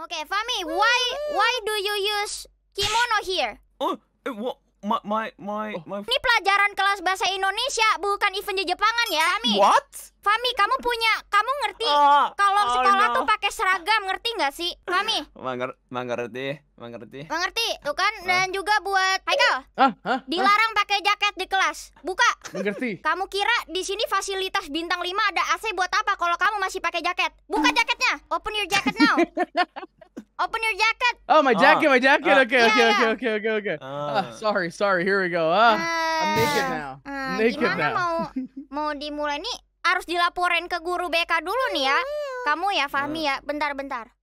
Okay, Fami, why why do you use kimono here? Oh, eh, what? My, my, my, oh. my... Ini pelajaran kelas bahasa Indonesia, bukan event di Jepangan ya, Fami. What? Fami, kamu punya, kamu ngerti uh, kalau oh sekolah no. tuh pakai seragam, ngerti nggak sih, Fami? Mangger, mangerti, mangerti. Mangerti, tuh kan, uh. dan juga buat Haikal. Uh, uh, dilarang pakai jaket di kelas. Buka. Mengerti. Kamu kira di sini fasilitas bintang 5 ada AC buat apa kalau kamu masih pakai jaket? Buka jaketnya. Open your jacket now. your jacket. Oh, my ah. jacket, uh, my jacket. Uh, okay, yeah, okay, yeah. okay, okay, okay, okay, okay. Uh. uh, ah, sorry, sorry. Here we go. Ah, uh, I'm naked now. Uh, naked gimana now. mau mau dimulai nih? Harus dilaporin ke guru BK dulu nih ya. Iya. Kamu ya, Fahmi ya. Bentar, bentar.